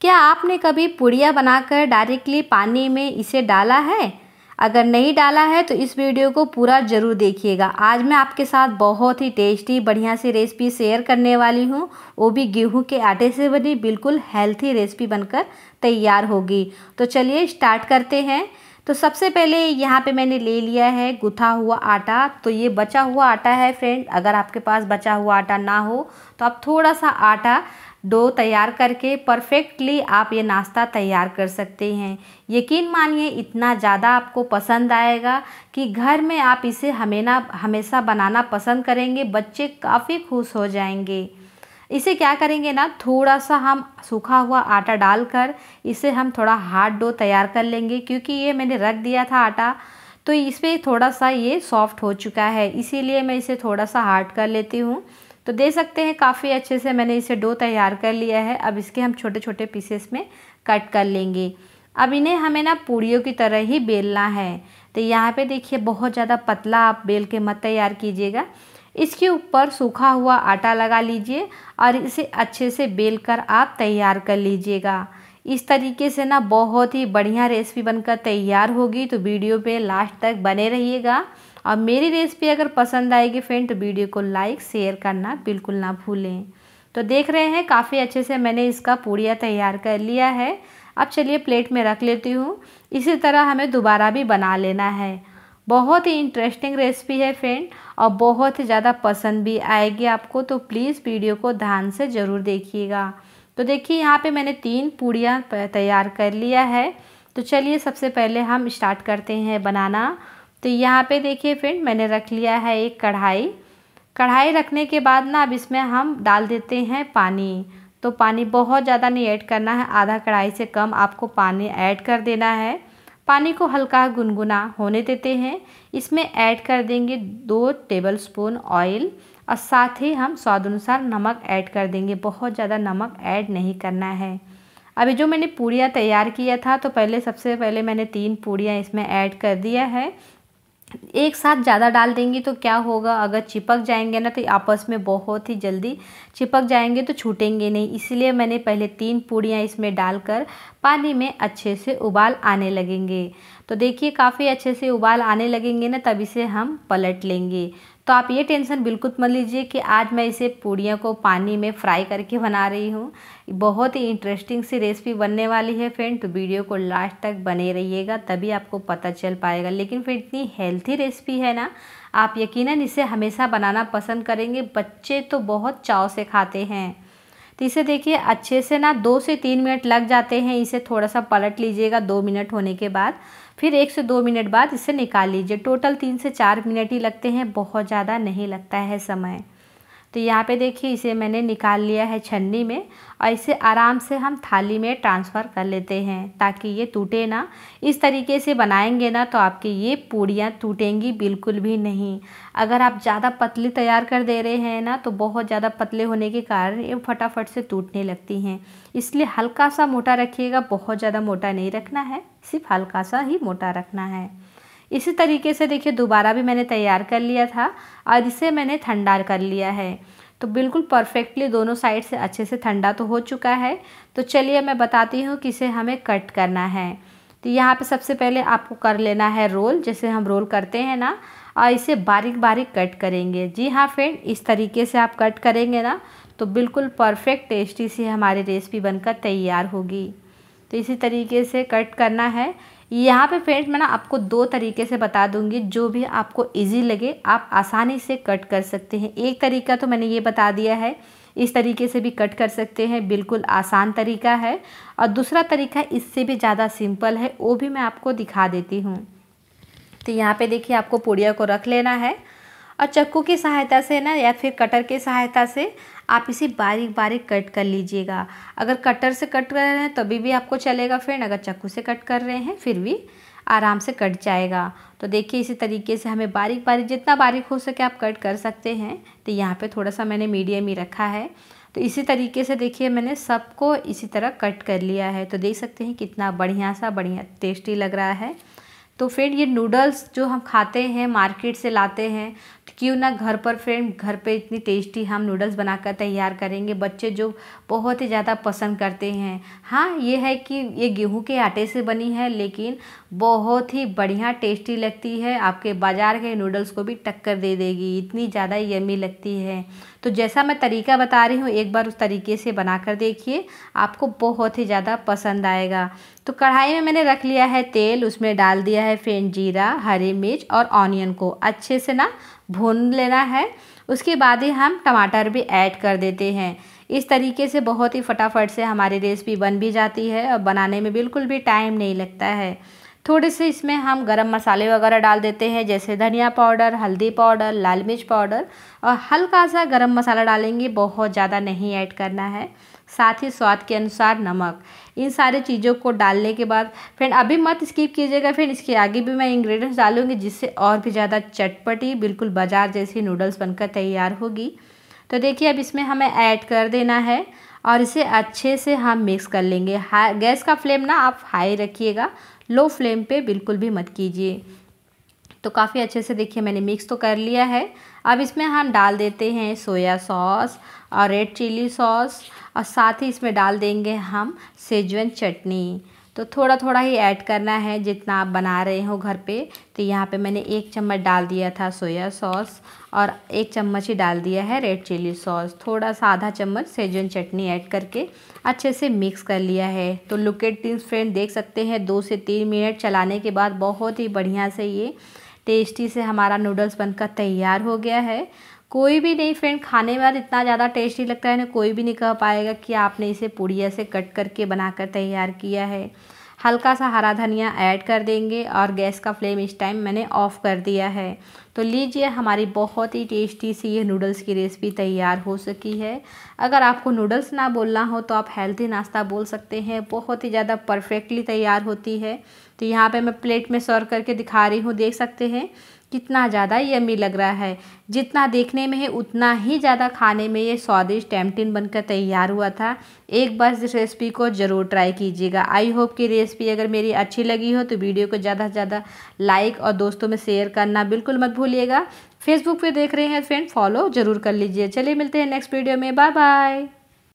क्या आपने कभी पुड़िया बनाकर डायरेक्टली पानी में इसे डाला है अगर नहीं डाला है तो इस वीडियो को पूरा ज़रूर देखिएगा आज मैं आपके साथ बहुत ही टेस्टी बढ़िया सी रेसिपी शेयर करने वाली हूँ वो भी गेहूं के आटे से बनी बिल्कुल हेल्थी रेसिपी बनकर तैयार होगी तो चलिए स्टार्ट करते हैं तो सबसे पहले यहाँ पे मैंने ले लिया है गुथा हुआ आटा तो ये बचा हुआ आटा है फ्रेंड अगर आपके पास बचा हुआ आटा ना हो तो आप थोड़ा सा आटा डो तैयार करके परफेक्टली आप ये नाश्ता तैयार कर सकते हैं यकीन मानिए इतना ज़्यादा आपको पसंद आएगा कि घर में आप इसे हमेना हमेशा बनाना पसंद करेंगे बच्चे काफ़ी खुश हो जाएंगे इसे क्या करेंगे ना थोड़ा सा हम सूखा हुआ आटा डालकर इसे हम थोड़ा हार्ड डो तैयार कर लेंगे क्योंकि ये मैंने रख दिया था आटा तो इस पर थोड़ा सा ये सॉफ्ट हो चुका है इसीलिए मैं इसे थोड़ा सा हार्ड कर लेती हूँ तो दे सकते हैं काफ़ी अच्छे से मैंने इसे डो तैयार कर लिया है अब इसके हम छोटे छोटे पीसेस में कट कर लेंगे अब इन्हें हमें ना पूड़ियों की तरह ही बेलना है तो यहाँ पे देखिए बहुत ज़्यादा पतला आप बेल के मत तैयार कीजिएगा इसके ऊपर सूखा हुआ आटा लगा लीजिए और इसे अच्छे से बेल कर आप तैयार कर लीजिएगा इस तरीके से ना बहुत ही बढ़िया रेसिपी बनकर तैयार होगी तो वीडियो पे लास्ट तक बने रहिएगा और मेरी रेसिपी अगर पसंद आएगी फ्रेंड तो वीडियो को लाइक शेयर करना बिल्कुल ना भूलें तो देख रहे हैं काफ़ी अच्छे से मैंने इसका पूड़िया तैयार कर लिया है अब चलिए प्लेट में रख लेती हूँ इसी तरह हमें दोबारा भी बना लेना है बहुत ही इंटरेस्टिंग रेसिपी है फ्रेंड और बहुत ही ज़्यादा पसंद भी आएगी आपको तो प्लीज़ वीडियो को ध्यान से ज़रूर देखिएगा तो देखिए यहाँ पे मैंने तीन पूड़ियाँ तैयार कर लिया है तो चलिए सबसे पहले हम स्टार्ट करते हैं बनाना तो यहाँ पे देखिए फ्रेंड मैंने रख लिया है एक कढ़ाई कढ़ाई रखने के बाद ना अब इसमें हम डाल देते हैं पानी तो पानी बहुत ज़्यादा नहीं ऐड करना है आधा कढ़ाई से कम आपको पानी ऐड कर देना है पानी को हल्का गुनगुना होने देते हैं इसमें ऐड कर देंगे दो टेबल स्पून ऑयल और साथ ही हम स्वाद अनुसार नमक ऐड कर देंगे बहुत ज़्यादा नमक ऐड नहीं करना है अभी जो मैंने पूड़ियाँ तैयार किया था तो पहले सबसे पहले मैंने तीन पूड़ियाँ इसमें ऐड कर दिया है एक साथ ज़्यादा डाल देंगी तो क्या होगा अगर चिपक जाएंगे ना तो आपस में बहुत ही जल्दी चिपक जाएंगे तो छूटेंगे नहीं इसलिए मैंने पहले तीन पूड़ियाँ इसमें डालकर पानी में अच्छे से उबाल आने लगेंगे तो देखिए काफ़ी अच्छे से उबाल आने लगेंगे ना तब इसे हम पलट लेंगे तो आप ये टेंशन बिल्कुल मत लीजिए कि आज मैं इसे पूड़ियों को पानी में फ्राई करके बना रही हूँ बहुत ही इंटरेस्टिंग सी रेसिपी बनने वाली है फ्रेंड तो वीडियो को लास्ट तक बने रहिएगा तभी आपको पता चल पाएगा लेकिन फिर इतनी हेल्थी रेसिपी है ना आप यकीनन इसे हमेशा बनाना पसंद करेंगे बच्चे तो बहुत चाव से खाते हैं तो इसे देखिए अच्छे से ना दो से तीन मिनट लग जाते हैं इसे थोड़ा सा पलट लीजिएगा दो मिनट होने के बाद फिर एक से दो मिनट बाद इसे निकाल लीजिए टोटल तीन से चार मिनट ही लगते हैं बहुत ज़्यादा नहीं लगता है समय तो यहाँ पे देखिए इसे मैंने निकाल लिया है छन्नी में और इसे आराम से हम थाली में ट्रांसफ़र कर लेते हैं ताकि ये टूटे ना इस तरीके से बनाएंगे ना तो आपकी ये पूड़ियाँ टूटेंगी बिल्कुल भी नहीं अगर आप ज़्यादा पतली तैयार कर दे रहे हैं ना तो बहुत ज़्यादा पतले होने के कारण ये फटाफट से टूटने लगती हैं इसलिए हल्का सा मोटा रखिएगा बहुत ज़्यादा मोटा नहीं रखना है सिर्फ हल्का सा ही मोटा रखना है इसी तरीके से देखिए दोबारा भी मैंने तैयार कर लिया था और इसे मैंने ठंडा कर लिया है तो बिल्कुल परफेक्टली दोनों साइड से अच्छे से ठंडा तो हो चुका है तो चलिए मैं बताती हूँ कि इसे हमें कट करना है तो यहाँ पे सबसे पहले आपको कर लेना है रोल जैसे हम रोल करते हैं ना और इसे बारीक बारीक कट करेंगे जी हाँ फ्रेंड इस तरीके से आप कट करेंगे ना तो बिल्कुल परफेक्ट टेस्टी सी हमारी रेसिपी बनकर तैयार होगी तो इसी तरीके से कट करना है यहाँ पे फ्रेंड्स मैं ना आपको दो तरीके से बता दूंगी जो भी आपको इजी लगे आप आसानी से कट कर सकते हैं एक तरीका तो मैंने ये बता दिया है इस तरीके से भी कट कर सकते हैं बिल्कुल आसान तरीका है और दूसरा तरीका इससे भी ज़्यादा सिंपल है वो भी मैं आपको दिखा देती हूँ तो यहाँ पे देखिए आपको पुड़िया को रख लेना है और चक्कू की सहायता से ना या फिर कटर की सहायता से आप इसे बारीक बारीक कट कर लीजिएगा अगर कटर से कट कर रहे हैं तभी भी आपको चलेगा फ्रेंड अगर चक्कू से कट कर रहे हैं फिर भी आराम से कट जाएगा तो देखिए इसी तरीके से हमें बारीक बारीक जितना बारीक हो सके आप कट कर सकते हैं तो यहाँ पे थोड़ा सा मैंने मीडियम ही रखा है तो इसी तरीके से देखिए मैंने सबको इसी तरह कट कर लिया है तो देख सकते हैं कितना बढ़िया सा बढ़िया टेस्टी लग रहा है तो फ्रेंड ये नूडल्स जो हम खाते हैं मार्केट से लाते हैं क्यों ना घर पर फ्रेंड घर पे इतनी टेस्टी हम नूडल्स बनाकर तैयार करेंगे बच्चे जो बहुत ही ज़्यादा पसंद करते हैं हाँ ये है कि ये गेहूं के आटे से बनी है लेकिन बहुत ही बढ़िया टेस्टी लगती है आपके बाज़ार के नूडल्स को भी टक्कर दे देगी इतनी ज़्यादा यमी लगती है तो जैसा मैं तरीका बता रही हूँ एक बार उस तरीके से बनाकर देखिए आपको बहुत ही ज़्यादा पसंद आएगा तो कढ़ाई में मैंने रख लिया है तेल उसमें डाल दिया है फेन जीरा हरी मिर्च और ऑनियन को अच्छे से ना भून लेना है उसके बाद ही हम टमाटर भी ऐड कर देते हैं इस तरीके से बहुत ही फटाफट से हमारी रेसिपी बन भी जाती है और बनाने में बिल्कुल भी टाइम नहीं लगता है थोड़े से इसमें हम गरम मसाले वगैरह डाल देते हैं जैसे धनिया पाउडर हल्दी पाउडर लाल मिर्च पाउडर और हल्का सा गरम मसाला डालेंगे बहुत ज़्यादा नहीं ऐड करना है साथ ही स्वाद के अनुसार नमक इन सारी चीज़ों को डालने के बाद फ्रेंड अभी मत स्किप कीजिएगा फ्रेंड इसके आगे भी मैं इंग्रेडिएंट्स डालूंगी जिससे और भी ज़्यादा चटपटी बिल्कुल बाजार जैसी नूडल्स बनकर तैयार होगी तो देखिए अब इसमें हमें ऐड कर देना है और इसे अच्छे से हम मिक्स कर लेंगे गैस का फ्लेम ना आप हाई रखिएगा लो फ्लेम पर बिल्कुल भी मत कीजिए तो काफ़ी अच्छे से देखिए मैंने मिक्स तो कर लिया है अब इसमें हम डाल देते हैं सोया सॉस और रेड चिली सॉस और साथ ही इसमें डाल देंगे हम सेजवन चटनी तो थोड़ा थोड़ा ही ऐड करना है जितना आप बना रहे हो घर पे तो यहाँ पे मैंने एक चम्मच डाल दिया था सोया सॉस और एक चम्मच ही डाल दिया है रेड चिली सॉस थोड़ा सा आधा चम्मच सेजन चटनी ऐड करके अच्छे से मिक्स कर लिया है तो लुकेट टीन्स फ्रेंड देख सकते हैं दो से तीन मिनट चलाने के बाद बहुत ही बढ़िया से ये टेस्टी से हमारा नूडल्स बनकर तैयार हो गया है कोई भी नहीं फ्रेंड खाने के बाद इतना ज़्यादा टेस्टी लगता है ना कोई भी नहीं कह पाएगा कि आपने इसे पूड़िया से कट करके बनाकर तैयार किया है हल्का सा हरा धनिया ऐड कर देंगे और गैस का फ्लेम इस टाइम मैंने ऑफ़ कर दिया है तो लीजिए हमारी बहुत ही टेस्टी सी ये नूडल्स की रेसिपी तैयार हो सकी है अगर आपको नूडल्स ना बोलना हो तो आप हेल्दी नाश्ता बोल सकते हैं बहुत ही ज़्यादा परफेक्टली तैयार होती है तो यहाँ पे मैं प्लेट में सर्व करके दिखा रही हूँ देख सकते हैं कितना ज़्यादा यमी लग रहा है जितना देखने में है उतना ही ज़्यादा खाने में ये स्वादिष्ट टैमटिन बनकर तैयार हुआ था एक बार इस रेसिपी को ज़रूर ट्राई कीजिएगा आई होप कि रेसिपी अगर मेरी अच्छी लगी हो तो वीडियो को ज़्यादा से ज़्यादा लाइक और दोस्तों में शेयर करना बिल्कुल मत भूलिएगा फेसबुक पर देख रहे हैं फ्रेंड फॉलो ज़रूर कर लीजिए चलिए मिलते हैं नेक्स्ट वीडियो में बाय बाय